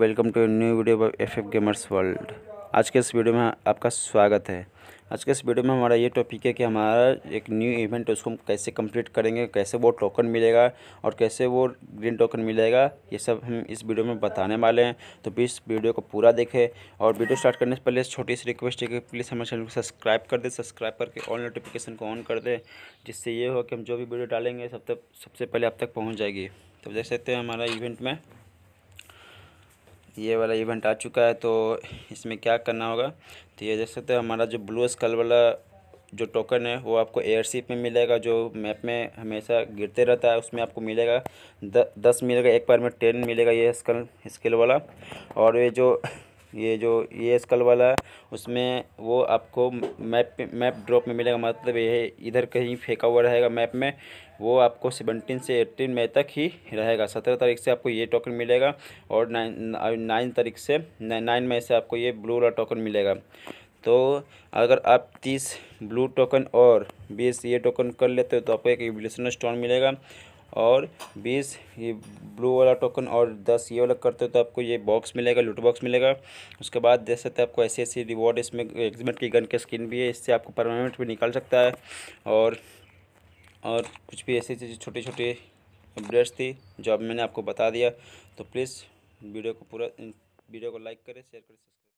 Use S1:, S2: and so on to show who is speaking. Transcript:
S1: welcome to new video F F gamers world आज के इस वीडियो में आपका स्वागत है आज के इस वीडियो में हमारा ये टॉपिक है कि हमारा एक न्यू इवेंट उसको हम कैसे कंप्लीट करेंगे कैसे वो टोकन मिलेगा और कैसे वो ग्रीन टोकन मिलेगा ये सब हम इस वीडियो में बताने वाले हैं तो प्लीज़ वीडियो को पूरा देखें और वीडियो स्टार्ट करने से पहले छोटी सी रिक्वेस्ट है कि प्लीज़ हमारे चैनल को सब्सक्राइब कर दें सब्सक्राइब करके ऑल नोटिफिकेशन को ऑन कर दें जिससे ये हो कि हम जो भी वीडियो डालेंगे सब तक सबसे पहले आप तक पहुँच जाएगी तो देख सकते हैं हमारा इवेंट में ये वाला इवेंट आ चुका है तो इसमें क्या करना होगा तो ये देख सकते हैं हमारा जो ब्लू स्कल वाला जो टोकन है वो आपको एयरशिप में मिलेगा जो मैप में हमेशा गिरते रहता है उसमें आपको मिलेगा द, दस मिलेगा एक बार में टेन मिलेगा ये स्कल स्किल वाला और ये जो ये जो ये स्कल वाला उसमें वो आपको मैप मैप ड्रॉप में मिलेगा मतलब ये इधर कहीं फेंका हुआ रहेगा मैप में वो आपको सेवनटीन से एट्टीन मई तक ही रहेगा सत्रह तारीख से आपको ये टोकन मिलेगा और नाइन नाइन तारीख से नाइन मई से आपको ये ब्लू वाला टोकन मिलेगा तो अगर आप तीस ब्लू टोकन और बीस ये टोकन कर लेते हो तो आपको एक इवोल्यूशन स्टोन मिलेगा और बीस ये ब्लू वाला टोकन और दस ये वाला करते हो तो आपको ये बॉक्स मिलेगा लूट बॉक्स मिलेगा उसके बाद देख सकते हैं आपको ऐसी ऐसी रिवॉर्ड इसमें एग्जिमेंट की गन के स्किन भी है इससे आपको परमानेंट भी निकाल सकता है और और कुछ भी ऐसी चीज़ें छोटी छोटी अपडेट्स थी जो अब मैंने आपको बता दिया तो प्लीज़ वीडियो को पूरा वीडियो को लाइक करें शेयर करें